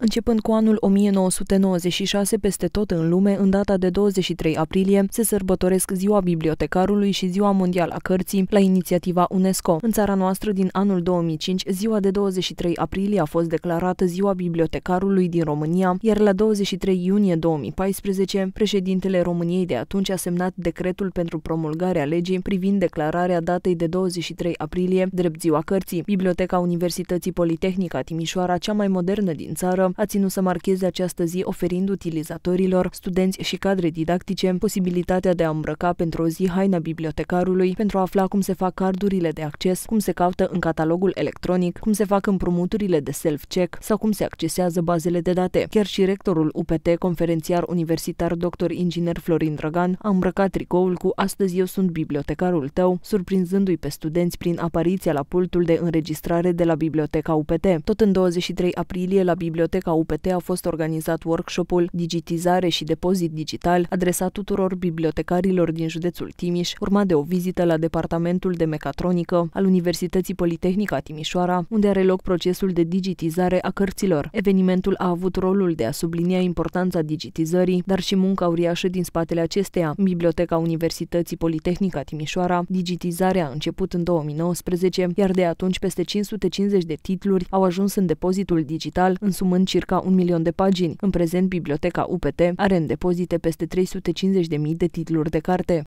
Începând cu anul 1996, peste tot în lume, în data de 23 aprilie, se sărbătoresc Ziua Bibliotecarului și Ziua Mondială a Cărții la inițiativa UNESCO. În țara noastră, din anul 2005, ziua de 23 aprilie a fost declarată Ziua Bibliotecarului din România, iar la 23 iunie 2014, președintele României de atunci a semnat decretul pentru promulgarea legii privind declararea datei de 23 aprilie drept Ziua Cărții. Biblioteca Universității Politehnica Timișoara, cea mai modernă din țară, a ținut să marcheze această zi oferind utilizatorilor, studenți și cadre didactice posibilitatea de a îmbrăca pentru o zi haina bibliotecarului pentru a afla cum se fac cardurile de acces, cum se caută în catalogul electronic, cum se fac împrumuturile de self-check sau cum se accesează bazele de date. Chiar și rectorul UPT, conferențiar universitar dr. inginer Florin Drăgan, a îmbrăcat tricoul cu Astăzi eu sunt bibliotecarul tău, surprinzându-i pe studenți prin apariția la pultul de înregistrare de la Biblioteca UPT. Tot în 23 aprilie la Biblioteca Biblioteca UPT a fost organizat workshopul Digitizare și depozit digital adresat tuturor bibliotecarilor din județul Timiș, urmat de o vizită la Departamentul de Mecatronică al Universității Politehnica Timișoara, unde are loc procesul de digitizare a cărților. Evenimentul a avut rolul de a sublinia importanța digitizării, dar și munca uriașă din spatele acesteia. Biblioteca Universității Politehnica Timișoara, digitizarea a început în 2019, iar de atunci peste 550 de titluri au ajuns în depozitul digital, însumând circa un milion de pagini. În prezent, Biblioteca UPT are în depozite peste 350.000 de titluri de carte.